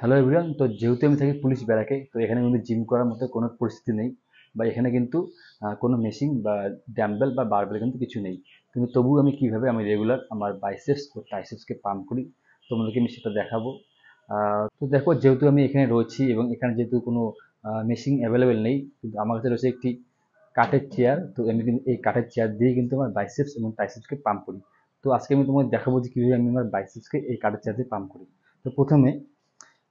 hello everyone তো যেহেতু আমি থাকি পুলিশ ব্যারাকে তো এখানে কিন্তু জিম করার মতো কোনো পরিস্থিতি নেই বা এখানে কিন্তু কোনো মেশিন বা ড্যাম্বেল বা বারবেল কিন্তু কিছু নেই কিন্তু তবুও আমি কিভাবে আমি রেগুলার আমার বাইসেপস ও টাইসেপসকে পাম্প করি তোমাদেরকে আমি সেটা দেখাবো তো দেখো যেহেতু আমি এখানে রয়েছি এবং এখানে যেহেতু কোনো মেশিন অ্যাভেলেবেল নেই কিন্তু আমার কাছে রয়েছে একটি কাঠের চেয়ার তো আমি কিন্তু এই কাঠের চেয়ার দিয়ে কিন্তু আমার বাইসেপস এবং টাইসেপসকে পাম্প করি তো আজকে আমি তোমাকে দেখাবো যে কীভাবে আমি আমার বাইসেপসকে এই কাঠের চেয়ার দিয়ে পাম্প করি তো প্রথমে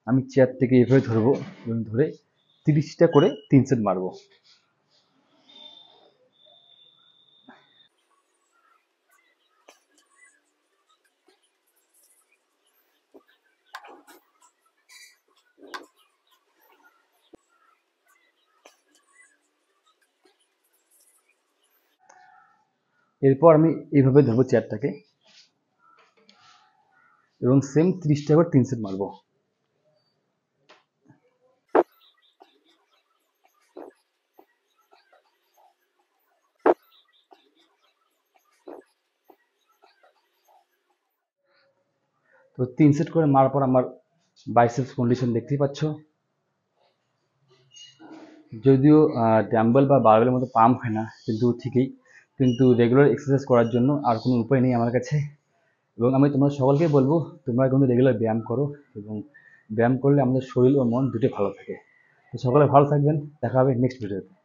আমি চেয়ার থেকে এভাবে ধরবো এবং ধরে তিরিশটা করে তিন সেট মারবো এরপর আমি এইভাবে ধরবো চেয়ারটাকে এবং সেম ত্রিশটা করে তিন সেট মারবো তো তিন সেট করে মারার পর আমার বাইসেপস কন্ডিশন দেখতেই পাচ্ছ যদিও ড্যাম্বল বা বারবেলের মতো পাম্প হয় না কিন্তু ঠিকই কিন্তু রেগুলার এক্সারসাইজ করার জন্য আর কোনো উপায় নেই আমার কাছে এবং আমি তোমরা সকলকে বলবো তোমরা কিন্তু রেগুলার ব্যায়াম করো এবং ব্যায়াম করলে আমাদের শরীর ও মন দুটোই ভালো থাকে তো সকলে ভালো থাকবেন দেখা হবে নেক্সট ভিডিওতে